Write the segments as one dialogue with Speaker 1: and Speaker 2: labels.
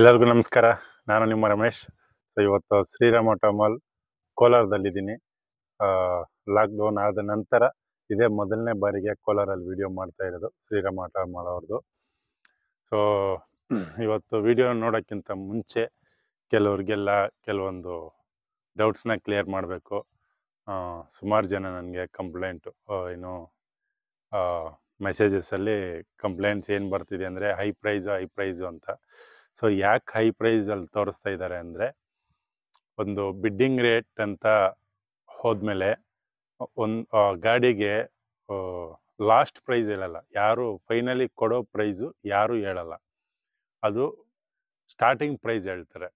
Speaker 1: ಎಲ್ಲರಿಗೂ ನಮಸ್ಕಾರ ನಾನು ನಿಮ್ಮ ರಮೇಶ್ ಸೊ ಇವತ್ತು ಶ್ರೀರಾಮ ಮಾಲ್ ಕೋಲಾರದಲ್ಲಿದ್ದೀನಿ ಲಾಕ್ಡೌನ್ ಆದ ನಂತರ ಇದೇ ಮೊದಲನೇ ಬಾರಿಗೆ ಕೋಲಾರಲ್ಲಿ ವಿಡಿಯೋ ಮಾಡ್ತಾ ಇರೋದು ಶ್ರೀರಾಮ ಮಾಲ್ ಅವ್ರದ್ದು ಸೊ ಇವತ್ತು ವಿಡಿಯೋ ನೋಡೋಕ್ಕಿಂತ ಮುಂಚೆ ಕೆಲವ್ರಿಗೆಲ್ಲ ಕೆಲವೊಂದು ಡೌಟ್ಸ್ನ ಕ್ಲಿಯರ್ ಮಾಡಬೇಕು ಸುಮಾರು ಜನ ನನಗೆ ಕಂಪ್ಲೇಂಟು ಏನು ಮೆಸೇಜಸ್ಸಲ್ಲಿ ಕಂಪ್ಲೇಂಟ್ಸ್ ಏನು ಬರ್ತಿದೆ ಅಂದರೆ ಹೈ ಪ್ರೈಸು ಹೈ ಪ್ರೈಸು ಅಂತ ಸೊ ಯಾಕೆ ಹೈ ಪ್ರೈಸಲ್ಲಿ ತೋರಿಸ್ತಾ ಇದ್ದಾರೆ ಅಂದರೆ ಒಂದು ಬಿಡ್ಡಿಂಗ್ ರೇಟ್ ಅಂತ ಹೋದ್ಮೇಲೆ ಒಂದು ಗಾಡಿಗೆ ಲಾಸ್ಟ್ ಪ್ರೈಸ್ ಹೇಳಲ್ಲ ಯಾರು ಫೈನಲಿ ಕೊಡೋ ಪ್ರೈಸು ಯಾರು ಹೇಳಲ್ಲ ಅದು ಸ್ಟಾರ್ಟಿಂಗ್ ಪ್ರೈಸ್ ಹೇಳ್ತಾರೆ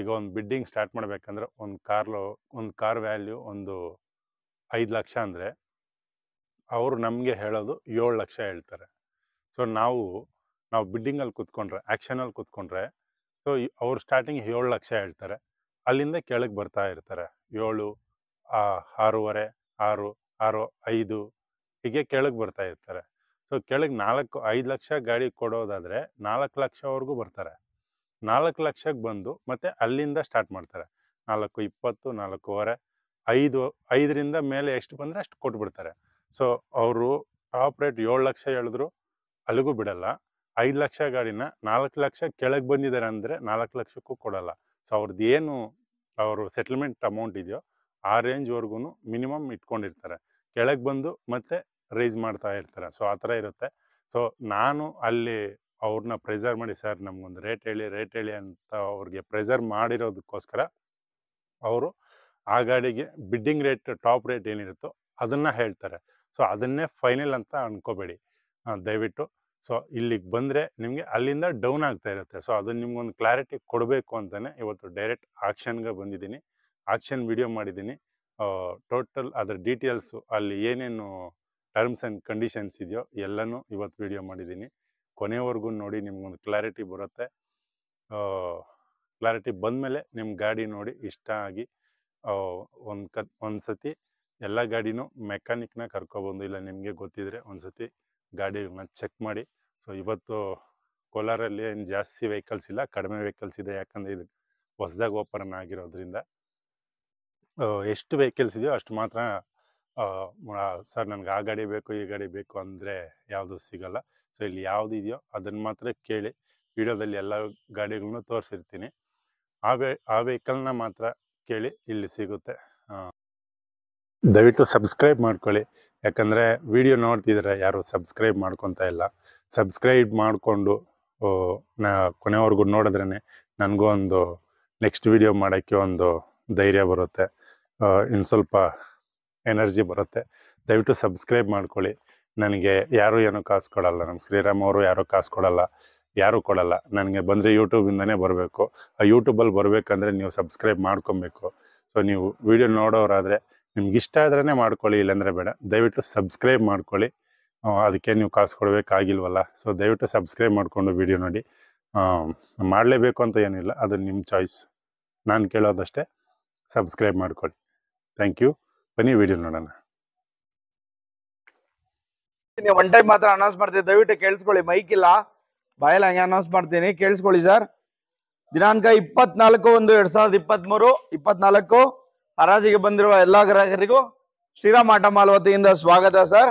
Speaker 1: ಈಗ ಒಂದು ಬಿಡ್ಡಿಂಗ್ ಸ್ಟಾರ್ಟ್ ಮಾಡಬೇಕಂದ್ರೆ ಒಂದು ಕಾರ್ ಒಂದು ಕಾರ್ ವ್ಯಾಲ್ಯೂ ಒಂದು ಐದು ಲಕ್ಷ ಅಂದರೆ ಅವರು ನಮಗೆ ಹೇಳೋದು ಏಳು ಲಕ್ಷ ಹೇಳ್ತಾರೆ ಸೊ ನಾವು ನಾವು ಬಿಡ್ಡಿಂಗಲ್ಲಿ ಕೂತ್ಕೊಂಡ್ರೆ ಆ್ಯಕ್ಷನಲ್ಲಿ ಕೂತ್ಕೊಂಡ್ರೆ ಸೊ ಅವ್ರು ಸ್ಟಾರ್ಟಿಂಗ್ ಏಳು ಲಕ್ಷ ಹೇಳ್ತಾರೆ ಅಲ್ಲಿಂದ ಕೆಳಗೆ ಬರ್ತಾ ಇರ್ತಾರೆ ಏಳು ಆರೂವರೆ ಆರು ಆರು ಐದು ಹೀಗೆ ಕೆಳಗೆ ಬರ್ತಾ ಇರ್ತಾರೆ ಸೊ ಕೆಳಗೆ ನಾಲ್ಕು ಐದು ಲಕ್ಷ ಗಾಡಿ ಕೊಡೋದಾದರೆ ನಾಲ್ಕು ಲಕ್ಷವರೆಗೂ ಬರ್ತಾರೆ ನಾಲ್ಕು ಲಕ್ಷಕ್ಕೆ ಬಂದು ಮತ್ತೆ ಅಲ್ಲಿಂದ ಸ್ಟಾರ್ಟ್ ಮಾಡ್ತಾರೆ ನಾಲ್ಕು ಇಪ್ಪತ್ತು ನಾಲ್ಕೂವರೆ ಐದು ಐದರಿಂದ ಮೇಲೆ ಎಷ್ಟು ಬಂದರೆ ಅಷ್ಟು ಕೊಟ್ಬಿಡ್ತಾರೆ ಸೊ ಅವರು ಟಾಪ್ ರೇಟ್ ಏಳು ಲಕ್ಷ ಹೇಳಿದ್ರು ಅಲ್ಲಿಗೂ ಬಿಡಲ್ಲ ಐದು ಲಕ್ಷ ಗಾಡಿನ ನಾಲ್ಕು ಲಕ್ಷ ಕೆಳಗೆ ಬಂದಿದ್ದಾರೆ ಅಂದರೆ ನಾಲ್ಕು ಲಕ್ಷಕ್ಕೂ ಕೊಡಲ್ಲ ಸೊ ಅವ್ರದ್ದು ಏನು ಅವರು ಸೆಟ್ಲ್ಮೆಂಟ್ ಅಮೌಂಟ್ ಇದೆಯೋ ಆ ರೇಂಜ್ವರೆಗೂ ಮಿನಿಮಮ್ ಇಟ್ಕೊಂಡಿರ್ತಾರೆ ಕೆಳಗೆ ಬಂದು ಮತ್ತೆ ರೈಸ್ ಮಾಡ್ತಾ ಇರ್ತಾರೆ ಸೊ ಆ ಥರ ಇರುತ್ತೆ ಸೊ ನಾನು ಅಲ್ಲಿ ಅವ್ರನ್ನ ಪ್ರೆಸರ್ ಮಾಡಿ ಸರ್ ನಮಗೊಂದು ರೇಟ್ ಹೇಳಿ ರೇಟ್ ಹೇಳಿ ಅಂತ ಅವ್ರಿಗೆ ಪ್ರೆಸರ್ ಮಾಡಿರೋದಕ್ಕೋಸ್ಕರ ಅವರು ಆ ಗಾಡಿಗೆ ಬಿಡ್ಡಿಂಗ್ ರೇಟ್ ಟಾಪ್ ರೇಟ್ ಏನಿರುತ್ತೋ ಅದನ್ನು ಹೇಳ್ತಾರೆ ಸೊ ಅದನ್ನೇ ಫೈನಲ್ ಅಂತ ಅಂದ್ಕೋಬೇಡಿ ದಯವಿಟ್ಟು ಸೊ ಇಲ್ಲಿಗೆ ಬಂದರೆ ನಿಮಗೆ ಅಲ್ಲಿಂದ ಡೌನ್ ಆಗ್ತಾ ಇರುತ್ತೆ ಸೊ ಅದನ್ನು ನಿಮಗೊಂದು ಕ್ಲಾರಿಟಿ ಕೊಡಬೇಕು ಅಂತಲೇ ಇವತ್ತು ಡೈರೆಕ್ಟ್ ಆಕ್ಷನ್ಗೆ ಬಂದಿದ್ದೀನಿ ಆಕ್ಷನ್ ವಿಡಿಯೋ ಮಾಡಿದ್ದೀನಿ ಟೋಟಲ್ ಅದರ ಡೀಟೇಲ್ಸು ಅಲ್ಲಿ ಏನೇನು ಟರ್ಮ್ಸ್ ಆ್ಯಂಡ್ ಕಂಡೀಷನ್ಸ್ ಇದೆಯೋ ಎಲ್ಲನೂ ಇವತ್ತು ವಿಡಿಯೋ ಮಾಡಿದ್ದೀನಿ ಕೊನೆವರೆಗೂ ನೋಡಿ ನಿಮ್ಗೊಂದು ಕ್ಲಾರಿಟಿ ಬರುತ್ತೆ ಕ್ಲಾರಿಟಿ ಬಂದಮೇಲೆ ನಿಮ್ಮ ಗಾಡಿ ನೋಡಿ ಇಷ್ಟ ಆಗಿ ಒಂದು ಕತ್ ಒಂದು ಸತಿ ಎಲ್ಲ ಗಾಡಿನೂ ಮೆಕ್ಯಾನಿಕ್ನ ಕರ್ಕೊಬಂದು ಇಲ್ಲ ನಿಮಗೆ ಗೊತ್ತಿದ್ರೆ ಒಂದು ಸತಿ ಗಾಡಿಗಳನ್ನ ಚೆಕ್ ಮಾಡಿ ಸೊ ಇವತ್ತು ಕೋಲಾರಲ್ಲಿ ಏನು ಜಾಸ್ತಿ ವೆಹಿಕಲ್ಸ್ ಇಲ್ಲ ಕಡಿಮೆ ವೆಹಿಕಲ್ಸ್ ಇದೆ ಯಾಕಂದರೆ ಇದು ಹೊಸದಾಗಿ ಓಪನ್ ಆಗಿರೋದ್ರಿಂದ ಎಷ್ಟು ವೆಹಿಕಲ್ಸ್ ಇದೆಯೋ ಅಷ್ಟು ಮಾತ್ರ ಸರ್ ನನಗೆ ಆ ಗಾಡಿ ಬೇಕು ಈ ಗಾಡಿ ಬೇಕು ಅಂದರೆ ಯಾವುದು ಸಿಗಲ್ಲ ಸೊ ಇಲ್ಲಿ ಯಾವುದು ಇದೆಯೋ ಅದನ್ನು ಮಾತ್ರ ಕೇಳಿ ವಿಡಿಯೋದಲ್ಲಿ ಎಲ್ಲ ಗಾಡಿಗಳನ್ನು ತೋರಿಸಿರ್ತೀನಿ ಆ ವೆ ಆ ವೆಹಿಕಲ್ನ ಮಾತ್ರ ಕೇಳಿ ಇಲ್ಲಿ ಸಿಗುತ್ತೆ ದಯವಿಟ್ಟು ಸಬ್ಸ್ಕ್ರೈಬ್ ಮಾಡ್ಕೊಳ್ಳಿ ಯಾಕಂದರೆ ವಿಡಿಯೋ ನೋಡ್ತಿದ್ರೆ ಯಾರು ಸಬ್ಸ್ಕ್ರೈಬ್ ಮಾಡ್ಕೊತಾ ಇಲ್ಲ ಸಬ್ಸ್ಕ್ರೈಬ್ ಮಾಡಿಕೊಂಡು ನ ಕೊನೆವರೆಗೂ ನೋಡಿದ್ರೇ ನನಗೂ ಒಂದು ನೆಕ್ಸ್ಟ್ ವಿಡಿಯೋ ಮಾಡೋಕ್ಕೆ ಒಂದು ಧೈರ್ಯ ಬರುತ್ತೆ ಇನ್ನು ಸ್ವಲ್ಪ ಎನರ್ಜಿ ಬರುತ್ತೆ ದಯವಿಟ್ಟು ಸಬ್ಸ್ಕ್ರೈಬ್ ಮಾಡ್ಕೊಳ್ಳಿ ನನಗೆ ಯಾರೂ ಏನೂ ಕಾಸು ಕೊಡಲ್ಲ ನಮ್ಗೆ ಶ್ರೀರಾಮ್ ಅವರು ಯಾರೂ ಕಾಸು ಕೊಡಲ್ಲ ಯಾರೂ ಕೊಡಲ್ಲ ನನಗೆ ಬಂದರೆ ಯೂಟ್ಯೂಬಿಂದನೇ ಬರಬೇಕು ಆ ಯೂಟ್ಯೂಬಲ್ಲಿ ಬರಬೇಕಂದ್ರೆ ನೀವು ಸಬ್ಸ್ಕ್ರೈಬ್ ಮಾಡ್ಕೊಬೇಕು ಸೊ ನೀವು ವಿಡಿಯೋ ನೋಡೋರಾದರೆ ನಿಮ್ಗೆ ಇಷ್ಟ ಆದ್ರೆ ಮಾಡ್ಕೊಳ್ಳಿ ಇಲ್ಲಾಂದ್ರೆ ಬೇಡ ದಯವಿಟ್ಟು ಸಬ್ಸ್ಕ್ರೈಬ್ ಮಾಡ್ಕೊಳ್ಳಿ ಅದಕ್ಕೆ ನೀವು ಕಾಸು ಕೊಡಬೇಕಾಗಿಲ್ವಲ್ಲ ಸೊ ದಯವಿಟ್ಟು ಸಬ್ಸ್ಕ್ರೈಬ್ ಮಾಡಿಕೊಂಡು ವಿಡಿಯೋ ನೋಡಿ ಮಾಡಲೇಬೇಕು ಅಂತ ಏನಿಲ್ಲ ಅದು ನಿಮ್ಮ ಚಾಯ್ಸ್ ನಾನು ಕೇಳೋದಷ್ಟೇ ಸಬ್ಸ್ಕ್ರೈಬ್ ಮಾಡ್ಕೊಳ್ಳಿ ಥ್ಯಾಂಕ್ ಯು ಬನ್ನಿ ವಿಡಿಯೋ ನೋಡೋಣ
Speaker 2: ನೀವು ಒನ್ ಟೈಮ್ ಮಾತ್ರ ಅನೌನ್ಸ್ ಮಾಡ್ತೀನಿ ದಯವಿಟ್ಟು ಕೇಳಿಸ್ಕೊಳ್ಳಿ ಮೈಕ್ ಇಲ್ಲ ಬಾಯಲ್ಲ ಹಂಗೆ ಅನೌನ್ಸ್ ಮಾಡ್ತೀನಿ ಕೇಳಿಸ್ಕೊಳ್ಳಿ ಸರ್ ದಿನಾಂಕ ಇಪ್ಪತ್ನಾಲ್ಕು ಒಂದು ಎರಡು ಸಾವಿರದ ಇಪ್ಪತ್ತ್ಮೂರು ಇಪ್ಪತ್ನಾಲ್ಕು ಹರಾಜಿಗೆ ಬಂದಿರುವ ಎಲ್ಲಾ ಗ್ರಾಹಕರಿಗೂ ಶ್ರೀರಾಮ್ ಆಟಮಾಲ್ ವತಿಯಿಂದ ಸ್ವಾಗತ ಸರ್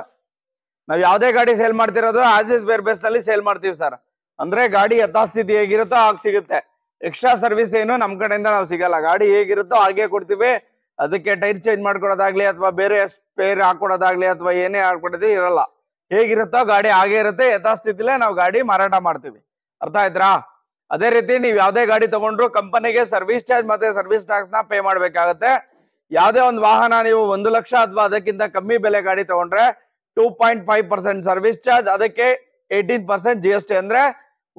Speaker 2: ನಾವ್ ಯಾವ್ದೇ ಗಾಡಿ ಸೇಲ್ ಮಾಡ್ತಿರೋದು ಆಸ್ ಬೇರ್ ಬೇಸ್ ನಲ್ಲಿ ಸೇಲ್ ಮಾಡ್ತೀವಿ ಸರ್ ಅಂದ್ರೆ ಗಾಡಿ ಯಥಾಸ್ಥಿತಿ ಹೇಗಿರುತ್ತೋ ಹಾಗೆ ಸಿಗುತ್ತೆ ಎಕ್ಸ್ಟ್ರಾ ಸರ್ವಿಸ್ ಏನು ನಮ್ ಕಡೆಯಿಂದ ನಾವು ಸಿಗಲ್ಲ ಗಾಡಿ ಹೇಗಿರುತ್ತೋ ಹಾಗೆ ಕೊಡ್ತೀವಿ ಅದಕ್ಕೆ ಟೈರ್ ಚೇಂಜ್ ಮಾಡ್ಕೊಡೋದಾಗ್ಲಿ ಅಥವಾ ಬೇರೆ ಸ್ಪೇರ್ ಹಾಕೊಡೋದಾಗ್ಲಿ ಅಥವಾ ಏನೇ ಹಾಕೊಡೋದು ಇರಲ್ಲ ಹೇಗಿರುತ್ತೋ ಗಾಡಿ ಹಾಗೆ ಇರುತ್ತೆ ಯಥಾಸ್ಥಿತಿಲೇ ನಾವು ಗಾಡಿ ಮಾರಾಟ ಮಾಡ್ತೀವಿ ಅರ್ಥ ಆಯ್ತಾ ಅದೇ ರೀತಿ ನೀವು ಯಾವ್ದೇ ಗಾಡಿ ತಗೊಂಡ್ರು ಕಂಪನಿಗೆ ಸರ್ವಿಸ್ ಚಾರ್ಜ್ ಮತ್ತೆ ಸರ್ವಿಸ್ ಟ್ಯಾಕ್ಸ್ ನ ಪೇ ಮಾಡ್ಬೇಕಾಗತ್ತೆ ಯಾವುದೇ ಒಂದು ವಾಹನ ನೀವು ಒಂದು ಲಕ್ಷ ಅಥವಾ ಅದಕ್ಕಿಂತ ಕಮ್ಮಿ ಬೆಲೆ ಗಾಡಿ ತಗೊಂಡ್ರೆ two point five percent service charge ಅದಕ್ಕೆ eighteen percent G S T ಅಂದ್ರೆ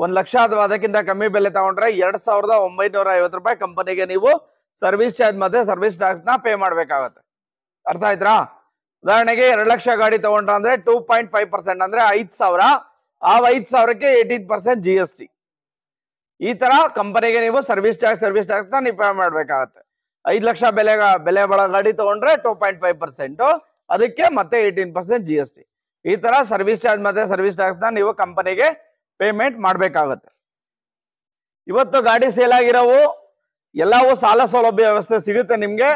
Speaker 2: ಒಂದ್ ಲಕ್ಷ ಅಥವಾ ಅದಕ್ಕಿಂತ ಕಮ್ಮಿ ಬೆಲೆ ತಗೊಂಡ್ರೆ ಎರಡ್ ಸಾವಿರದ ಒಂಬೈನೂರ ಐವತ್ತು ರೂಪಾಯಿ ಕಂಪನಿಗೆ ನೀವು ಸರ್ವಿಸ್ ಚಾರ್ಜ್ ಮತ್ತೆ ಸರ್ವಿಸ್ ಟ್ಯಾಕ್ಸ್ ನ ಪೇ ಮಾಡ್ಬೇಕಾಗತ್ತೆ ಅರ್ಥ ಆಯ್ತಾ ಉದಾಹರಣೆಗೆ ಎರಡ್ ಲಕ್ಷ ಗಾಡಿ ತಗೊಂಡ್ರ ಅಂದ್ರೆ ಟೂ ಪಾಯಿಂಟ್ ಫೈವ್ ಪರ್ಸೆಂಟ್ ಅಂದ್ರೆ ಐದ್ ಸಾವಿರ ಆ ಐದ್ ಸಾವಿರಕ್ಕೆ eighteen percent G S T ಈ ತರ ಕಂಪನಿಗೆ ನೀವು ಸರ್ವಿಸ್ ಟ್ಯಾಕ್ಸ್ ಸರ್ವಿಸ್ ಟ್ಯಾಕ್ಸ್ ನ ನೀವು ಪೇ ಮಾಡ್ಬೇಕಾಗತ್ತೆ ಐದು ಲಕ್ಷ ಬೆಲೆ ಬೆಲೆ ಗಾಡಿ ತಗೊಂಡ್ರೆ ಟೂ ಪಾಯಿಂಟ್ ಫೈವ್ ಪರ್ಸೆಂಟ್ ಅದಕ್ಕೆ ಮತ್ತೆ eighteen percent G S T ಈ ತರ ಸರ್ವಿಸ್ ಚಾರ್ಜ್ ಮತ್ತೆ ಸರ್ವಿಸ್ ಟ್ಯಾಕ್ಸ್ ನ ನೀವು ಕಂಪನಿಗೆ ಪೇಮೆಂಟ್ ಮಾಡಬೇಕಾಗತ್ತೆ ಇವತ್ತು ಗಾಡಿ ಸೇಲ್ ಆಗಿರೋವು ಎಲ್ಲವೂ ಸಾಲ ಸೌಲಭ್ಯ ವ್ಯವಸ್ಥೆ ಸಿಗುತ್ತೆ ನಿಮ್ಗೆ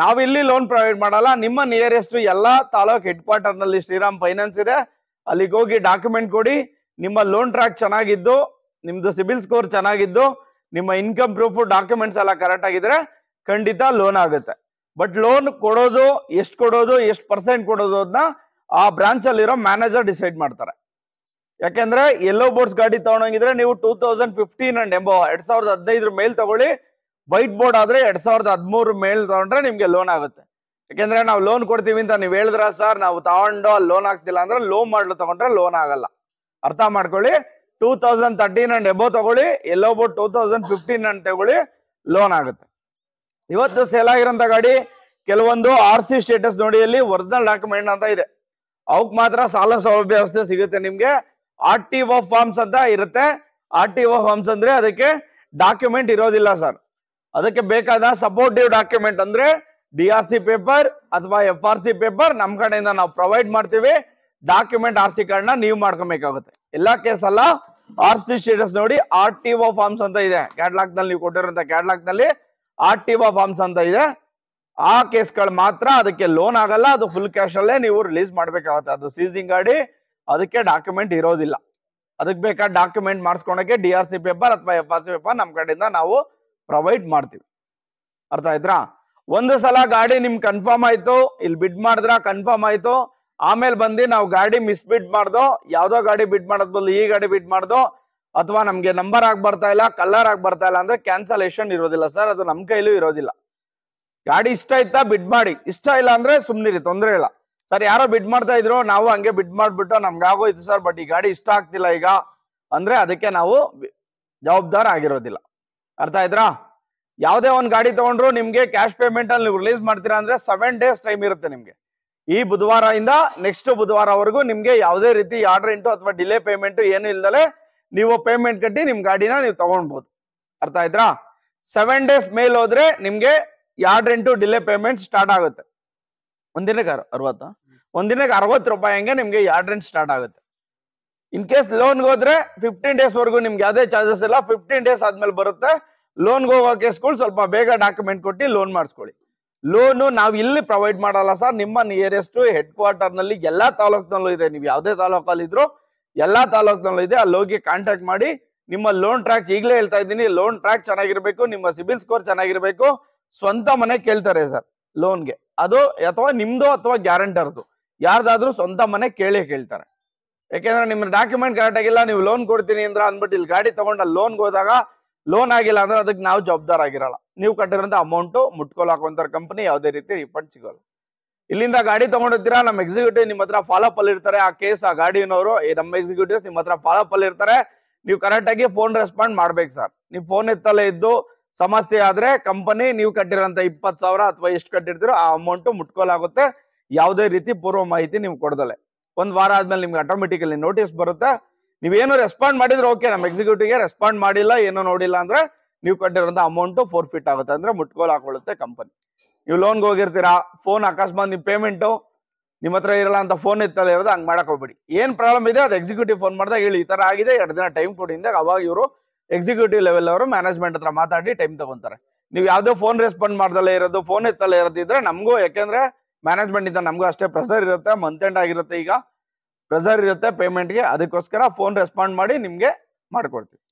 Speaker 2: ನಾವಿಲ್ಲಿ ಲೋನ್ ಪ್ರೊವೈಡ್ ಮಾಡಲ್ಲ ನಿಮ್ಮ ನಿಯರೆಸ್ಟ್ ಎಲ್ಲಾ ತಾಲೂಕ್ ಹೆಡ್ ಕ್ವಾರ್ಟರ್ ನಲ್ಲಿ ಶ್ರೀರಾಮ್ ಫೈನಾನ್ಸ್ ಇದೆ ಅಲ್ಲಿಗೆ ಹೋಗಿ ಡಾಕ್ಯುಮೆಂಟ್ ಕೊಡಿ ನಿಮ್ಮ ಲೋನ್ ಟ್ರ್ಯಾಕ್ ಚೆನ್ನಾಗಿದ್ದು ನಿಮ್ದು ಸಿಬಿಲ್ ಸ್ಕೋರ್ ಚೆನ್ನಾಗಿದ್ದು ನಿಮ್ಮ ಇನ್ಕಮ್ ಪ್ರೂಫ್ ಡಾಕ್ಯುಮೆಂಟ್ಸ್ ಎಲ್ಲ ಕರೆಕ್ಟ್ ಆಗಿದ್ರೆ ಖಂಡಿತ ಲೋನ್ ಆಗುತ್ತೆ ಬಟ್ ಲೋನ್ ಕೊಡೋದು ಎಷ್ಟು ಕೊಡೋದು ಎಷ್ಟು ಪರ್ಸೆಂಟ್ ಕೊಡೋದು ಅದನ್ನ ಆ ಬ್ರಾಂಚ್ ಅಲ್ಲಿರೋ ಮ್ಯಾನೇಜರ್ ಡಿಸೈಡ್ ಮಾಡ್ತಾರೆ ಯಾಕೆಂದ್ರೆ ಎಲ್ಲೋ ಬೋರ್ಡ್ಸ್ ಗಾಡಿ ತಗೊಂಡೋಗಿದ್ರೆ ನೀವು two thousand fifteen and above ಎರಡ್ ಸಾವಿರದ ಹದಿನೈದರ ಮೇಲ್ ತಗೊಳ್ಳಿ ವೈಟ್ ಬೋರ್ಡ್ ಆದ್ರೆ ಎರಡ್ ಸಾವಿರದ ಹದಿಮೂರು ಮೇಲ್ ತಗೊಂಡ್ರೆ ನಿಮ್ಗೆ ಲೋನ್ ಆಗುತ್ತೆ ಯಾಕೆಂದ್ರೆ ನಾವು ಲೋನ್ ಕೊಡ್ತೀವಿ ಅಂತ ನೀವು ಹೇಳಿದ್ರ ಸರ್ ನಾವು ತಗೊಂಡು ಅಲ್ಲಿ ಲೋನ್ ಆಗ್ತಿಲ್ಲ ಅಂದ್ರೆ ಲೋನ್ ಮಾಡ್ಲು ತಗೊಂಡ್ರೆ ಲೋನ್ ಆಗಲ್ಲ ಅರ್ಥ ಮಾಡ್ಕೊಳ್ಳಿ two thousand thirteen and above ತಗೊಳ್ಳಿ yellow board two thousand fifteen and ತಗೊಳ್ಳಿ ಲೋನ್ ಆಗುತ್ತೆ ಇವತ್ತು ಸೇಲ್ ಆಗಿರೋಂಥ ಗಾಡಿ ಕೆಲವೊಂದು ಆರ್ ಸಿ ಸ್ಟೇಟಸ್ ನೋಡಿ ಅಲ್ಲಿ ಒರಿಜಿನಲ್ ಡಾಕ್ಯುಮೆಂಟ್ ಅಂತ ಇದೆ ಅವಕ್ ಮಾತ್ರ ಸಾಲ ಸೌಲಭ್ಯ ವ್ಯವಸ್ಥೆ ಸಿಗುತ್ತೆ ನಿಮ್ಗೆ ಆರ್ ಟಿ ಒ ಫಾರ್ಮ್ಸ್ ಅಂತ ಇರುತ್ತೆ ಆರ್ ಟಿ ಒ ಫಾರ್ಮ್ಸ್ ಅಂದ್ರೆ ಅದಕ್ಕೆ ಡಾಕ್ಯುಮೆಂಟ್ ಇರೋದಿಲ್ಲ ಸರ್ ಅದಕ್ಕೆ ಬೇಕಾದ ಸಪೋರ್ಟಿವ್ ಡಾಕ್ಯುಮೆಂಟ್ ಅಂದ್ರೆ ಡಿ ಆರ್ ಸಿ ಪೇಪರ್ ಅಥವಾ ಎಫ್ ಆರ್ ಸಿ ಪೇಪರ್ ನಮ್ ಕಡೆಯಿಂದ ನಾವು ಪ್ರೊವೈಡ್ ಮಾಡ್ತೀವಿ ಡಾಕ್ಯುಮೆಂಟ್ ಆರ್ ಸಿ ಕಾರ್ಡ್ ನ ನೀವು ಮಾಡ್ಕೊಬೇಕಾಗುತ್ತೆ ಎಲ್ಲಾ ಕೇಸ್ ಅಲ್ಲ ಆರ್ ಸಿ ಸ್ಟೇಟಸ್ ನೋಡಿ ಆರ್ ಟಿ ಒ ಫಾರ್ಮ್ಸ್ ಅಂತ ಇದೆ ಕ್ಯಾಟ್ಲಾಗ್ ನಲ್ಲಿ ನೀವು ಕೊಟ್ಟಿರುವಂತ ಕ್ಯಾಟ್ಲಾಗ್ ನಲ್ಲಿ ಆರ್ ಟಿ ಫಾರ್ಮ್ಸ್ ಅಂತ ಇದೆ ಆ ಕೇಸ್ಗಳು ಮಾತ್ರ ಅದಕ್ಕೆ ಲೋನ್ ಆಗಲ್ಲ ಅದು ಫುಲ್ ಕ್ಯಾಶ್ ಅಲ್ಲೇ ನೀವು ರಿಲೀಸ್ ಮಾಡ್ಬೇಕಾಗುತ್ತೆ ಅದು ಸೀಸಿಂಗ್ ಗಾಡಿ ಅದಕ್ಕೆ ಡಾಕ್ಯುಮೆಂಟ್ ಇರೋದಿಲ್ಲ ಅದಕ್ಕೆ ಬೇಕಾದ ಡಾಕ್ಯುಮೆಂಟ್ ಮಾಡಿಸ್ಕೊಳಕ್ಕೆ ಡಿ ಆರ್ ಸಿ ಪೇಪರ್ ಅಥವಾ ಎಫ್ ಆರ್ ಸಿ ಪೇಪರ್ ನಮ್ಮ ಕಡೆಯಿಂದ ನಾವು ಪ್ರೊವೈಡ್ ಮಾಡ್ತೀವಿ ಅರ್ಥ ಆಯ್ತಾ ಒಂದು ಸಲ ಗಾಡಿ ನಿಮ್ ಕನ್ಫರ್ಮ್ ಆಯ್ತು ಇಲ್ಲಿ ಬಿಡ್ ಮಾಡಿದ್ರ ಕನ್ಫರ್ಮ್ ಆಯ್ತು ಆಮೇಲೆ ಬಂದು ನಾವು ಗಾಡಿ ಮಿಸ್ ಬಿಡ್ ಮಾಡ್ದೋ ಯಾವ್ದೋ ಗಾಡಿ ಬಿಡ್ ಮಾಡೋದ್ ಬದಲು ಈ ಗಾಡಿ ಬಿಡ್ ಮಾಡ್ದೋ ಅಥವಾ ನಮ್ಗೆ ನಂಬರ್ ಆಗಿ ಬರ್ತಾ ಇಲ್ಲ ಕಲರ್ ಆಗಿ ಬರ್ತಾ ಇಲ್ಲ ಅಂದ್ರೆ ಕ್ಯಾನ್ಸಲೇಷನ್ ಇರೋದಿಲ್ಲ ಸರ್ ಅದು ನಮ್ ಕೈಲೂ ಇರೋದಿಲ್ಲ ಗಾಡಿ ಇಷ್ಟ ಆಯ್ತಾ ಬಿಡ್ ಮಾಡಿ ಇಷ್ಟ ಇಲ್ಲ ಅಂದ್ರೆ ಸುಮ್ನಿರಿ ತೊಂದ್ರೆ ಇಲ್ಲ ಸರ್ ಯಾರೋ ಬಿಡ್ ಮಾಡ್ತಾ ಇದ್ರು ನಾವು ಹಂಗೆ ಬಿಡ್ ಮಾಡ್ಬಿಟ್ಟು ನಮ್ಗೆ ಆಗೋಯ್ತು ಸರ್ ಬಟ್ ಈ ಗಾಡಿ ಇಷ್ಟ ಆಗ್ತಿಲ್ಲ ಈಗ ಅಂದ್ರೆ ಅದಕ್ಕೆ ನಾವು ಜವಾಬ್ದಾರ ಆಗಿರೋದಿಲ್ಲ ಅರ್ಥ ಆಯ್ತಾ ಯಾವುದೇ ಒಂದ್ ಗಾಡಿ ತಗೊಂಡ್ರು ನಿಮ್ಗೆ ಕ್ಯಾಶ್ ಪೇಮೆಂಟ್ ಅಲ್ಲಿ ನೀವು ರಿಲೀಸ್ ಮಾಡ್ತೀರಾ ಅಂದ್ರೆ ಸೆವೆನ್ ಡೇಸ್ ಟೈಮ್ ಇರುತ್ತೆ ನಿಮ್ಗೆ ಈ ಬುಧವಾರ ಇಂದ ನೆಕ್ಸ್ಟ್ ಬುಧವಾರವರೆಗೂ ನಿಮ್ಗೆ ಯಾವುದೇ ರೀತಿ ಆರ್ಡರ್ ಇಂಟು ಅಥವಾ ಡಿಲೇ ಪೇಮೆಂಟ್ ಏನು ಇಲ್ದಲೆ ನೀವು ಪೇಮೆಂಟ್ ಕಟ್ಟಿ ನಿಮ್ ಗಾಡಿನ ನೀವು ತಗೊಂಡ್ಬೋದು ಅರ್ಥ ಆಯ್ತಾ ಸೆವೆನ್ ಡೇಸ್ ಮೇಲ್ ಹೋದ್ರೆ ನಿಮ್ಗೆ ಎರಡು ಎಂಟು ಡಿಲೇ ಪೇಮೆಂಟ್ ಸ್ಟಾರ್ಟ್ ಆಗುತ್ತೆ ಒಂದಿನಕ್ಕೆ ಅರವತ್ತ ಒಂದಿನಕ್ಕೆ ಅರವತ್ತು ರೂಪಾಯಿ ಹಂಗೆ ನಿಮ್ಗೆ ಎರಡು ರೆಂಟ್ ಸ್ಟಾರ್ಟ್ ಆಗುತ್ತೆ ಇನ್ ಕೇಸ್ ಲೋನ್ ಹೋದ್ರೆ ಫಿಫ್ಟೀನ್ ಡೇಸ್ ವರ್ಗೂ ನಿಮ್ಗೆ ಯಾವುದೇ ಚಾರ್ಜಸ್ ಇಲ್ಲ ಫಿಫ್ಟೀನ್ ಡೇಸ್ ಆದ್ಮೇಲೆ ಬರುತ್ತೆ ಲೋನ್ ಹೋಗೋ ಕೇಸ್ಗಳು ಸ್ವಲ್ಪ ಬೇಗ ಡಾಕ್ಯುಮೆಂಟ್ ಕೊಟ್ಟು ಲೋನ್ ಮಾಡಿಸ್ಕೊಳ್ಳಿ ಲೋನು ನಾವು ಇಲ್ಲಿ ಪ್ರೊವೈಡ್ ಮಾಡಲ್ಲ ಸರ್ ನಿಮ್ಮ ನಿಯರೆಸ್ಟ್ ಹೆಡ್ ಕ್ವಾರ್ಟರ್ನಲ್ಲಿ ಎಲ್ಲ ತಾಲೂಕಿನಲ್ಲೂ ಇದೆ ನೀವು ಯಾವುದೇ ತಾಲೂಕಲ್ಲಿ ಇದ್ರು ಎಲ್ಲಾ ತಾಲೂಕ್ನಲ್ಲೂ ಇದೆ ಅಲ್ಲಿ ಹೋಗಿ ಕಾಂಟ್ಯಾಕ್ಟ್ ಮಾಡಿ ನಿಮ್ಮ ಲೋನ್ ಟ್ರ್ಯಾಕ್ ಈಗಲೇ ಹೇಳ್ತಾ ಇದ್ದೀನಿ ಲೋನ್ ಟ್ರ್ಯಾಕ್ ಚೆನ್ನಾಗಿರ್ಬೇಕು ನಿಮ್ಮ ಸಿಬಿಲ್ ಸ್ಕೋರ್ ಚೆನ್ನಾಗಿರ್ಬೇಕು ಸ್ವಂತ ಮನೆ ಕೇಳ್ತಾರೆ ಸರ್ ಲೋನ್ಗೆ ಅದು ಅಥವಾ ನಿಮ್ದು ಅಥವಾ ಗ್ಯಾರಂಟರ್ದು ಯಾರ್ದಾದ್ರೂ ಸ್ವಂತ ಮನೆ ಕೇಳೇ ಕೇಳ್ತಾರೆ ಯಾಕೆಂದ್ರೆ ನಿಮ್ಮ ಡಾಕ್ಯುಮೆಂಟ್ ಕರೆಕ್ಟ್ ಆಗಿಲ್ಲ ನೀವು ಲೋನ್ ಕೊಡ್ತೀನಿ ಅಂದ್ರೆ ಅಂದ್ಬಿಟ್ಟು ಇಲ್ಲಿ ಗಾಡಿ ತಗೊಂಡ ಲೋನ್ಗೆ ಹೋದಾಗ ಲೋನ್ ಆಗಿಲ್ಲ ಅಂದ್ರೆ ಅದಕ್ಕೆ ನಾವು ಜವಾಬ್ದಾರ ಆಗಿರಲ್ಲ ನೀವು ಕಟ್ಟಿರೋಂಥ ಅಮೌಂಟ್ ಮುಟ್ಕೊಲಾಕುವಂಥ ಕಂಪನಿ ಯಾವುದೇ ರೀತಿ ರಿಫಂಡ್ ಸಿಗೋಲ್ಲ ಇಲ್ಲಿಂದ ಗಾಡಿ ತಗೊಂಡಿರ್ತೀರಾ ನಮ್ಮ ಎಕ್ಸಿಕ್ಯೂಟಿವ್ ನಿಮ್ಮ ಹತ್ರ ಫಾಲೋಅಪ್ ಅಲ್ಲಿ ಇರ್ತಾರೆ ಆ ಕೇಸ್ ಆ ಗಾಡಿನವರು ನಮ್ಮ ಎಕ್ಸಿಕ್ಯೂಟಿವ್ಸ್ ನಿಮ್ಮ ಹತ್ರ ಫಾಲೋಅಪ್ ಅಲ್ಲಿ ಇರ್ತಾರೆ ನೀವು ಕರೆಕ್ಟ್ ಆಗಿ ಫೋನ್ ರೆಸ್ಪಾಂಡ್ ಮಾಡ್ಬೇಕು ಸರ್ ನೀವು ಫೋನ್ ಎತ್ತಲೇ ಇದ್ದು ಸಮಸ್ಯೆ ಆದ್ರೆ ಕಂಪನಿ ನೀವು ಕಟ್ಟಿರೋಂತ ಇಪ್ಪತ್ತು ಸಾವಿರ ಅಥವಾ ಎಷ್ಟು ಕಟ್ಟಿರ್ತೀರೋ ಆ ಅಮೌಂಟ್ ಮುಟ್ಕೊಲಾಗುತ್ತೆ ಯಾವುದೇ ರೀತಿ ಪೂರ್ವ ಮಾಹಿತಿ ನೀವು ಕೊಡದಲ್ಲೇ ಒಂದ್ ವಾರ ಆದ್ಮೇಲೆ ನಿಮ್ಗೆ ಆಟೋಮೆಟಿಕಲಿ ನೋಟಿಸ್ ಬರುತ್ತೆ ನೀವೇನು ರೆಸ್ಪಾಂಡ್ ಮಾಡಿದ್ರೆ ಓಕೆ ನಮ್ಮ ಗೆ ರೆಸ್ಪಾಂಡ್ ಮಾಡಿಲ್ಲ ಏನೋ ನೋಡಿಲ್ಲ ಅಂದ್ರೆ ನೀವು ಕಟ್ಟಿರೋಂಥ ಅಮೌಂಟು ಫೋರ್ ಫಿಟ್ ಆಗುತ್ತೆ ಅಂದ್ರೆ ಮುಟ್ಕೋಲ್ ಹಾಕೊಳ್ಳುತ್ತೆ ಕಂಪನಿ ನೀವು ಲೋನ್ಗೆ ಹೋಗಿರ್ತೀರಾ ಫೋನ್ ಅಕಸ್ಮಾತ್ ನಿಮ್ಮ ಪೇಮೆಂಟು ನಿಮ್ಮ ಹತ್ರ ಇರಲ್ಲ ಅಂತ ಫೋನ್ ಇತ್ತಲ್ಲ ಇರೋದು ಹಂಗೆ ಮಾಡಕ್ಕೆ ಹೋಗ್ಬೇಡಿ ಏನು ಪ್ರಾಬ್ಲಮ್ ಇದೆ ಅದು ಎಕ್ಸಿಕ್ಯೂಟಿವ್ ಫೋನ್ ಮಾಡಿದಾಗ ಹೇಳಿ ಈ ಥರ ಆಗಿದೆ ಎರಡು ದಿನ ಟೈಮ್ ಕೊಡಿ ಅಂದಾಗ ಅವಾಗ ಇವರು ಎಕ್ಸಿಕ್ಯೂಟಿವ್ ಲೆವೆಲ್ ಅವರು ಮ್ಯಾನೇಜ್ಮೆಂಟ್ ಹತ್ರ ಮಾತಾಡಿ ಟೈಮ್ ತಗೊಂತಾರೆ ನೀವು ಯಾವುದೋ ಫೋನ್ ರೆಸ್ಪಾಂಡ್ ಮಾಡ್ದಲ್ಲೇ ಇರೋದು ಫೋನ್ ಎತ್ತಲ್ಲೇ ಇರೋದಿದ್ರೆ ನಮಗೂ ಯಾಕೆಂದ್ರೆ ಮ್ಯಾನೇಜ್ಮೆಂಟ್ ಇಂದ ನಮಗೂ ಅಷ್ಟೇ ಪ್ರೆಸರ್ ಇರುತ್ತೆ ಮಂತ್ ಎಂಡ್ ಆಗಿರುತ್ತೆ ಈಗ ಪ್ರೆಸರ್ ಇರುತ್ತೆ ಪೇಮೆಂಟ್ಗೆ ಅದಕ್ಕೋಸ್ಕರ ಫೋನ್ ರೆಸ್ಪಾಂಡ್ ಮಾಡಿ ನಿಮಗೆ ಮಾಡ್ಕೊಡ್ತೀವಿ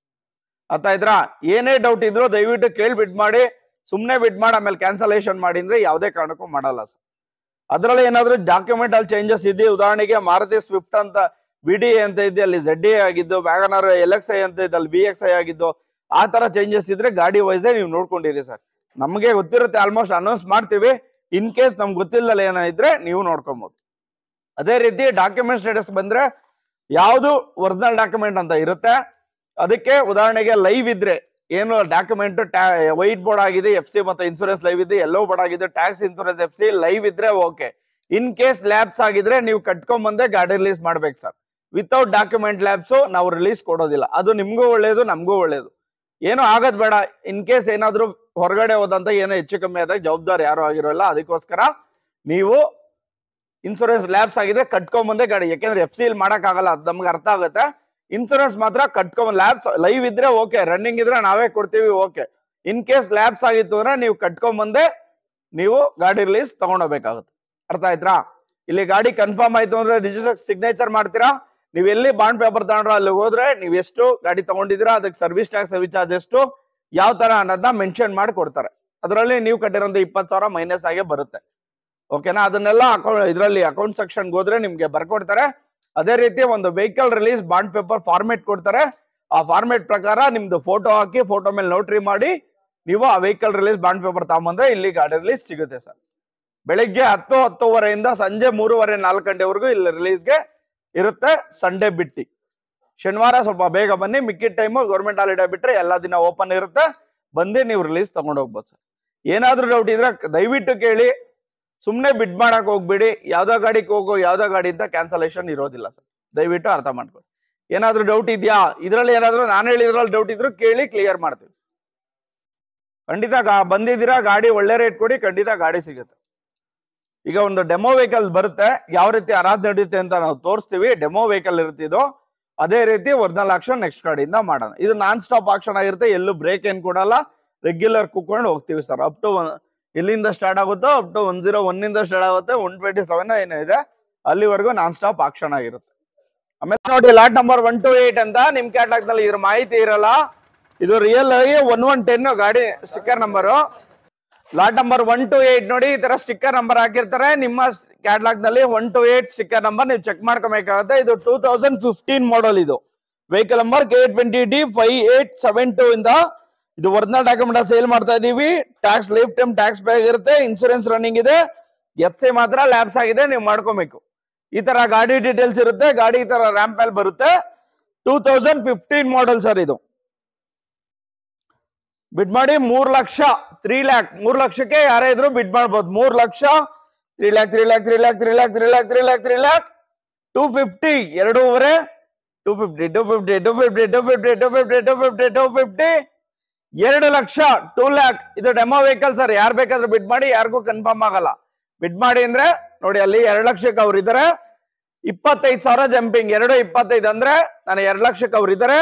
Speaker 2: ಅರ್ಥ ಇದ್ರಾ ಏನೇ ಡೌಟ್ ಇದ್ರು ದಯವಿಟ್ಟು ಕೇಳಿ ಬಿಟ್ ಮಾಡಿ ಸುಮ್ಮನೆ ಬಿಟ್ ಮಾಡಿ ಆಮೇಲೆ ಕ್ಯಾನ್ಸಲೇಷನ್ ಮಾಡಿ ಅಂದ್ರೆ ಯಾವುದೇ ಕಾರಣಕ್ಕೂ ಮಾಡಲ್ಲ ಸರ್ ಅದರಲ್ಲಿ ಏನಾದರೂ ಡಾಕ್ಯುಮೆಂಟ್ ಅಲ್ಲಿ ಚೇಂಜಸ್ ಇದೆ ಉದಾಹರಣೆಗೆ ಮಾರುತಿ ಸ್ವಿಫ್ಟ್ ಅಂತ ಬಿ ಡಿ ಎ ಅಂತ ಇದೆ ಅಲ್ಲಿ ಜೆಡ್ ಎ ಆಗಿದ್ದು ವ್ಯಾಗನಾರ್ ಎಲ್ ಎಕ್ಸ್ ಐ ಅಂತ ಇದೆ ಅಲ್ಲಿ ಬಿ ಎಕ್ಸ್ ಐ ಆಗಿದ್ದು ಆ ತರ ಚೇಂಜಸ್ ಇದ್ರೆ ಗಾಡಿ ವೈಸೇ ನೀವು ನೋಡ್ಕೊಂಡಿರಿ ಸರ್ ನಮಗೆ ಗೊತ್ತಿರುತ್ತೆ ಆಲ್ಮೋಸ್ಟ್ ಅನೌನ್ಸ್ ಮಾಡ್ತೀವಿ ಇನ್ ಕೇಸ್ ನಮ್ಗೆ ಗೊತ್ತಿಲ್ಲದಲ್ಲ ಏನಾದ್ರೆ ನೀವು ನೋಡ್ಕೊಬಹುದು ಅದೇ ರೀತಿ ಡಾಕ್ಯುಮೆಂಟ್ ಸ್ಟೇಟಸ್ ಬಂದ್ರೆ ಯಾವುದು ಒರಿಜಿನಲ್ ಡಾಕ್ಯುಮೆಂಟ್ ಅಂತ ಇರುತ್ತೆ ಅದಕ್ಕೆ ಉದಾಹರಣೆಗೆ ಲೈವ್ ಇದ್ರೆ ಏನು ಡಾಕ್ಯುಮೆಂಟ್ ವೈಟ್ ಬೋರ್ಡ್ ಆಗಿದೆ ಎಫ್ ಸಿ ಮತ್ತೆ ಇನ್ಸೂರೆನ್ಸ್ ಲೈವ್ ಇದೆ ಎಲ್ಲೋ ಬೋರ್ಡ್ ಆಗಿದೆ tax insurance F C live ಇದ್ರೆ ಓಕೆ ಇನ್ ಕೇಸ್ ಲ್ಯಾಬ್ಸ್ ಆಗಿದ್ರೆ ನೀವು ಕಟ್ಕೊಂಡ್ ಗಾಡಿ ರಿಲೀಸ್ ಮಾಡ್ಬೇಕು ಸರ್ ವಿತೌಟ್ ಡಾಕ್ಯುಮೆಂಟ್ ಲ್ಯಾಬ್ಸ್ ನಾವು ರಿಲೀಸ್ ಕೊಡೋದಿಲ್ಲ ಅದು ನಿಮ್ಗೂ ಒಳ್ಳೇದು ನಮಗೂ ಒಳ್ಳೇದು ಏನು ಆಗದ್ ಬೇಡ ಇನ್ ಕೇಸ್ ಏನಾದ್ರೂ ಹೊರಗಡೆ ಹೋದಂತ ಏನೋ ಹೆಚ್ಚು ಕಮ್ಮಿ ಆದಾಗ ಜವಾಬ್ದಾರಿ ಯಾರು ಆಗಿರೋಲ್ಲ ಅದಕ್ಕೋಸ್ಕರ ನೀವು ಇನ್ಸೂರೆನ್ಸ್ ಲ್ಯಾಬ್ಸ್ ಆಗಿದ್ರೆ ಕಟ್ಕೊಂಡ್ ಗಾಡಿ ಯಾಕೆಂದ್ರೆ ಎಫ್ ಸಿ ಇಲ್ಲಿ ಆಗಲ್ಲ ಅದು ನಮ್ಗೆ ಅರ್ಥ ಆಗುತ್ತೆ ಇನ್ಸೂರೆನ್ಸ್ ಮಾತ್ರ ಕಟ್ಕೊಂಡ್ ಲ್ಯಾಬ್ಸ್ ಲೈವ್ ಇದ್ರೆ ಓಕೆ ರನ್ನಿಂಗ್ ಇದ್ರೆ ನಾವೇ ಕೊಡ್ತೀವಿ ಓಕೆ ಇನ್ ಕೇಸ್ ಲ್ಯಾಬ್ಸ್ ಆಗಿತ್ತು ಅಂದ್ರೆ ನೀವು ಕಟ್ಕೊಂಡ್ ನೀವು ಗಾಡಿ ರಿಲೀಸ್ ತಗೊಂಡೋಗ್ಬೇಕಾಗುತ್ತೆ ಅರ್ಥ ಆಯ್ತಾ ಇಲ್ಲಿ ಗಾಡಿ ಕನ್ಫರ್ಮ್ ಆಯ್ತು ಅಂದ್ರೆ ರಿಜಿಸ್ಟರ್ ಸಿಗ್ನೇಚರ್ ಮಾಡ್ತೀರಾ ನೀವು ಎಲ್ಲಿ ಬಾಂಡ್ ಪೇಪರ್ ತಗೊಂಡ್ರ ಅಲ್ಲಿ ಹೋದ್ರೆ ನೀವು ಎಷ್ಟು ಗಾಡಿ ತಗೊಂಡಿದ್ದೀರಾ ಅದಕ್ಕೆ ಸರ್ವಿಸ್ ಟ್ಯಾಕ್ಸ್ ಸರ್ವಿಸ್ ಚಾರ್ಜ್ ಎಷ್ಟು ಯಾವ ತರ ಅನ್ನೋದನ್ನ ಮೆನ್ಷನ್ ಮಾಡಿ ಕೊಡ್ತಾರೆ ಅದರಲ್ಲಿ ನೀವು ಕಟ್ಟಿರೋಂಥ ಇಪ್ಪತ್ತು ಸಾವಿರ ಮೈನಸ್ ಆಗೇ ಬರುತ್ತೆ ಓಕೆನಾ ಅದನ್ನೆಲ್ಲ ಅಕೌಂಟ್ ಇದರಲ್ಲಿ ಅಕೌಂಟ್ ಸೆಕ್ಷನ್ ಹೋದ್ರೆ ನಿಮಗೆ ಬರ್ಕೊಡ್ತಾರೆ ಅದೇ ರೀತಿ ಒಂದು vehicle release bond paper format ಕೊಡ್ತಾರೆ ಆ ಫಾರ್ಮೇಟ್ ಪ್ರಕಾರ ನಿಮ್ದು ಫೋಟೋ ಹಾಕಿ ಫೋಟೋ ಮೇಲೆ ನೋಟ್ರಿ ಮಾಡಿ ನೀವು ಆ ವೆಹಿಕಲ್ ರಿಲೀಸ್ ಬಾಂಡ್ ಪೇಪರ್ ತಗೊಂಬಂದ್ರೆ ಇಲ್ಲಿ ಗಾಡಿ ರಿಲೀಸ್ ಸಿಗುತ್ತೆ ಸರ್ ಬೆಳಿಗ್ಗೆ ಹತ್ತು ಹತ್ತುವರೆಯಿಂದ ಸಂಜೆ ಮೂರುವರೆ ನಾಲ್ಕು ಗಂಟೆವರೆಗೂ ಇಲ್ಲಿ ರಿಲೀಸ್ಗೆ ಇರುತ್ತೆ ಸಂಡೇ ಬಿಟ್ಟಿ ಶನಿವಾರ ಸ್ವಲ್ಪ ಬೇಗ ಬನ್ನಿ ಮಿಕ್ಕಿದ ಟೈಮು ಗೌರ್ಮೆಂಟ್ ಹಾಲಿಡೇ ಬಿಟ್ಟರೆ ಎಲ್ಲ ದಿನ ಓಪನ್ ಇರುತ್ತೆ ಬಂದು ನೀವು ರಿಲೀಸ್ ತಗೊಂಡು ಹೋಗ್ಬೋದು ಸರ್ ಏನಾದರೂ ಡೌಟ್ ಇದ್ರೆ ದಯವಿಟ್ಟು ಕೇಳಿ ಸುಮ್ಮನೆ ಬಿಡ್ ಮಾಡಕ್ ಹೋಗ್ಬಿಡಿ ಯಾವ್ದೋ ಗಾಡಿಗೆ ಹೋಗೋ ಯಾವ್ದೋ ಗಾಡಿಯಿಂದ ಕ್ಯಾನ್ಸಲೇಷನ್ ಇರೋದಿಲ್ಲ ಸರ್ ದಯವಿಟ್ಟು ಅರ್ಥ ಮಾಡ್ಕೊಳ್ಳಿ ಏನಾದ್ರೂ ಡೌಟ್ ಇದೆಯಾ ಇದ್ರಲ್ಲಿ ಏನಾದ್ರೂ ನಾನು ಹೇಳಿದ್ರಲ್ಲಿ ಡೌಟ್ ಇದ್ರು ಕೇಳಿ ಕ್ಲಿಯರ್ ಮಾಡ್ತೀವಿ ಖಂಡಿತ ಬಂದಿದ್ದೀರಾ ಗಾಡಿ ಒಳ್ಳೆ ರೇಟ್ ಕೊಡಿ ಖಂಡಿತ ಗಾಡಿ ಸಿಗುತ್ತೆ ಈಗ ಒಂದು ಡೆಮೋ ವೆಹಿಕಲ್ ಬರುತ್ತೆ ಯಾವ ರೀತಿ ಅರಾಧ ನಡೆಯುತ್ತೆ ಅಂತ ನಾವು ತೋರಿಸ್ತೀವಿ ಡೆಮೋ ವೆಹಿಕಲ್ ಇರ್ತಿದೋ ಅದೇ ರೀತಿ ಒರಿಜಿನಲ್ ಆಕ್ಷನ್ ನೆಕ್ಸ್ಟ್ ಗಾಡಿಯಿಂದ ಮಾಡೋಣ ಇದು ನಾನ್ ಸ್ಟಾಪ್ ಆಕ್ಷನ್ ಆಗಿರುತ್ತೆ ಎಲ್ಲೂ ಬ್ರೇಕ್ ಏನು ಕೊಡಲ್ಲ ರೆಗ್ಯುಲರ್ ಕುಕ್ಕೊಂಡು ಹೋಗ್ತೀವಿ ಸರ್ ಅಪ್ ಟು ಇಲ್ಲಿಂದ ಸ್ಟಾರ್ಟ್ ಆಗುತ್ತೆ up to one zero one ಇಂದ ಸ್ಟಾರ್ಟ್ ಆಗುತ್ತೆ ಒನ್ ಟ್ವೆಂಟಿ ಸೆವೆನ್ ಏನೋ ಇದೆ ಅಲ್ಲಿವರೆಗೂ ನಾನ್ ಸ್ಟಾಪ್ ಆಕ್ಷನ್ ಆಗಿರುತ್ತೆ ಆಮೇಲೆ ನೋಡಿ lot number one two eight ಅಂತ ನಿಮ್ ಕ್ಯಾಟ್ಲಾಗ್ ನಲ್ಲಿ ಇದ್ರ ಮಾಹಿತಿ ಇರಲ್ಲ ಇದು ರಿಯಲ್ ಆಗಿ ಒನ್ ಒನ್ ಟೆನ್ ಗಾಡಿ sticker number lot number one two eight ನೋಡಿ ಈ ತರ ಸ್ಟಿಕ್ಕರ್ ನಂಬರ್ ಹಾಕಿರ್ತಾರೆ ನಿಮ್ಮ ಕ್ಯಾಟ್ಲಾಗ್ ನಲ್ಲಿ one two eight sticker number ನೀವು ಚೆಕ್ ಮಾಡ್ಕೊಬೇಕಾಗುತ್ತೆ ಇದು ಟೂ ತೌಸಂಡ್ ಫಿಫ್ಟೀನ್ ಮಾಡಲ್ ಇದು vehicle number K twenty D five eight seven two ಇಂದ ಇದು ಒರಿಜಿನಲ್ ಡಾಕ್ಯುಮೆಂಟ್ ಸೇಲ್ ಮಾಡ್ತಾ ಇದೀವಿ tax life time tax pay ಇರುತ್ತೆ ಇನ್ಸೂರೆನ್ಸ್ ರನ್ನಿಂಗ್ ಇದೆ ಎಫ್ ಸಿ ಮಾತ್ರ ಲ್ಯಾಬ್ಸ್ ಆಗಿದೆ ನೀವು ಮಾಡ್ಕೋಬೇಕು ಈ ತರ ಗಾಡಿ ಡೀಟೇಲ್ಸ್ ಇರುತ್ತೆ ಗಾಡಿ ಈ ತರ ರ್ಯಾಂಪ್ ಅಲ್ಲಿ ಬರುತ್ತೆ two thousand fifteen model sir ಇದು ಬಿಡ್ ಮಾಡಿ ಮೂರ್ ಲಕ್ಷ ತ್ರೀ ಲ್ಯಾಕ್ ಮೂರ್ ಲಕ್ಷಕ್ಕೆ ಯಾರೇ ಇದ್ರು ಬಿಡ್ ಮಾಡ್ಬೋದು ಮೂರ್ lakh three lakh three lakh three lakh three lakh three lakh three lakh three lakh two fifty ಎರಡೂವರೆ two fifty two fifty two fifty two fifty two fifty two fifty two fifty two fifty ಎರಡು ಲಕ್ಷ ಟೂ ಲ್ಯಾಕ್ ಇದು ಡೆಮೋ ವೆಹಿಕಲ್ ಸರ್ ಯಾರು ಬೇಕಾದ್ರೂ ಬಿಡ್ ಮಾಡಿ ಯಾರಿಗೂ ಕನ್ಫರ್ಮ್ ಆಗಲ್ಲ ಬಿಡ್ ಮಾಡಿ ಅಂದ್ರೆ ನೋಡಿ ಅಲ್ಲಿ ಎರಡು ಲಕ್ಷಕ್ಕೆ ಅವ್ರು ಇದಾರೆ ಇಪ್ಪತ್ತೈದು ಸಾವಿರ ಜಂಪಿಂಗ್ ಎರಡು ಇಪ್ಪತ್ತೈದು ಅಂದ್ರೆ ನಾನು ಎರಡು ಲಕ್ಷಕ್ಕೆ ಅವ್ರು ಇದಾರೆ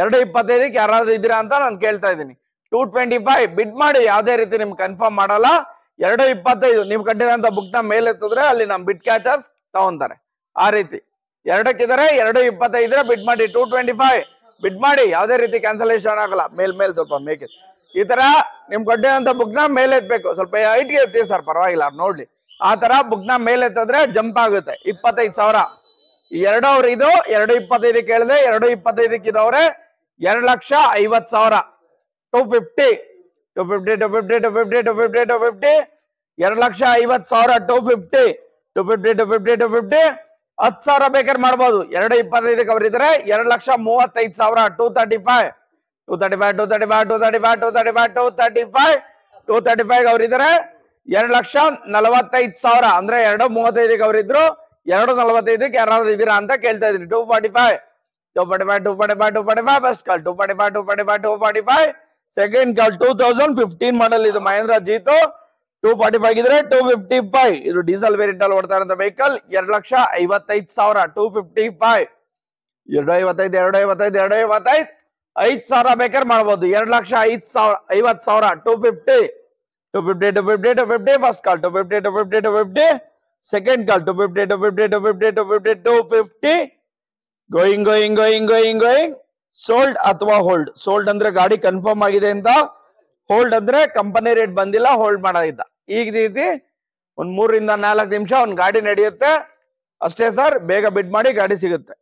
Speaker 2: ಎರಡು ಇಪ್ಪತ್ತೈದಕ್ಕೆ ಯಾರಾದ್ರೂ ಇದ್ದೀರಾ ಅಂತ ನಾನು ಕೇಳ್ತಾ ಇದ್ದೀನಿ ಟೂ ಟ್ವೆಂಟಿ ಫೈವ್ ಬಿಡ್ ಮಾಡಿ ಯಾವುದೇ ರೀತಿ ನಿಮ್ಗೆ ಕನ್ಫರ್ಮ್ ಮಾಡಲ್ಲ ಎರಡು ಇಪ್ಪತ್ತೈದು ನೀವು ಕಟ್ಟಿರೋಂಥ ಬುಕ್ನ ಮೇಲೆ ಎತ್ತಿದ್ರೆ ಅಲ್ಲಿ ನಮ್ಮ ಬಿಟ್ ಕ್ಯಾಚರ್ಸ್ ತಗೊಂತಾರೆ ಆ ರೀತಿ ಎರಡಕ್ಕಿದ್ದಾರೆ ಎರಡು ಇಪ್ಪತ್ತೈದ್ರೆ ಬಿಟ್ ಮಾಡಿ ಟೂ ಟ್ವೆಂಟಿ ಫೈವ್ ಬಿಟ್ ಮಾಡಿ ಯಾವುದೇ ರೀತಿ ಕ್ಯಾನ್ಸಲೇಷನ್ ಆಗಲ್ಲ ಮೇಲ್ ಮೇಲೆ ಸ್ವಲ್ಪ ಮೇಕೆ ಈ ತರ ನಿಮ್ ಗಡ್ಡೆ ಅಂತ ಬುಕ್ನ ಮೇಲೆ ಎತ್ತಬೇಕು ಸ್ವಲ್ಪ ಐಟಿಗೆ ಎತ್ತಿ ಸರ್ ಪರವಾಗಿಲ್ಲ ಅವ್ರು ನೋಡ್ಲಿ ಆ ತರ ಬುಕ್ನ ಮೇಲೆ ಎತ್ತಿದ್ರೆ ಜಂಪ್ ಆಗುತ್ತೆ ಇಪ್ಪತ್ತೈದು ಸಾವಿರ ಎರಡು ಅವ್ರ ಇದು ಎರಡು ಇಪ್ಪತ್ತೈದಕ್ಕೆ ಹೇಳಿದೆ ಎರಡು ಇಪ್ಪತ್ತೈದಕ್ಕೆ ಎರಡು ಲಕ್ಷ ಐವತ್ ಸಾವಿರ two fifty two fifty two fifty two fifty two fifty two fifty ಎರಡು ಲಕ್ಷ ಐವತ್ ಸಾವಿರ two fifty two fifty two fifty two fifty ಹತ್ತು ಸಾವಿರ ಬೇಕಾದ್ರೆ ಮಾಡ್ಬೋದು ಎರಡು ಇಪ್ಪತ್ತೈದಕ್ಕೆ ಅವರಿದ್ರೆ ಎರಡು ಲಕ್ಷ ಮೂವತ್ತೈದು ಸಾವಿರ two thirty five two thirty five two thirty five two thirty five two thirty five two thirty five two thirty five ಅವರಿದ್ರೆ ಎರಡು ಲಕ್ಷ ನಲವತ್ತೈದು ಸಾವಿರ ಅಂದ್ರೆ ಎರಡು ಮೂವತ್ತೈದಕ್ಕೆ ಅವರಿದ್ರು ಎರಡು ನಲವತ್ತೈದಕ್ಕೆ ಯಾರಾದ್ರೂ ಇದೀರಾ ಅಂತ ಕೇಳ್ತಾ ಇದ್ದೀನಿ two forty five two forty five two forty five two forty five first call two forty five two forty five two forty five second call two thousand fifteen model ಇದು Mahindra Jeeto two forty five ಇದ್ರೆ two fifty five ಇದು diesel variant ಅಲ್ಲಿ ಓಡ್ತಾ ಇರೋ vehicle ಎರಡ್ ಲಕ್ಷ ಐವತ್ತೈದು ಸಾವಿರ two fifty five ಎರಡು ಐವತ್ತೈದು ಎರಡು ಐವತ್ತೈದು ಎರಡು ಐವತ್ತೈದು ಐದು ಸಾವಿರ ಬೇಕಾದ್ರೆ ಮಾಡ್ಬೋದು ಎರಡು ಲಕ್ಷ ಐದು ಸಾವಿರ ಐವತ್ತು ಸಾವಿರ two fifty two fifty two fifty two fifty first call two fifty two fifty two fifty second call two fifty two fifty two fifty two fifty two fifty going going going going going sold ಅಥವಾ hold sold ಅಂದ್ರೆ ಗಾಡಿ confirm ಆಗಿದೆ ಅಂತ hold ಅಂದ್ರೆ company rate ಬಂದಿಲ್ಲ hold ಮಾಡೋದಿದ್ದ ಈಗ ರೀತಿ ಒಂದ್ ಮೂರಿಂದ ನಾಲ್ಕು ನಿಮಿಷ ಒಂದ್ ಗಾಡಿ ನಡೆಯುತ್ತೆ ಅಷ್ಟೇ ಸರ್ ಬೇಗ ಬಿಡ್ ಮಾಡಿ ಗಾಡಿ ಸಿಗುತ್ತೆ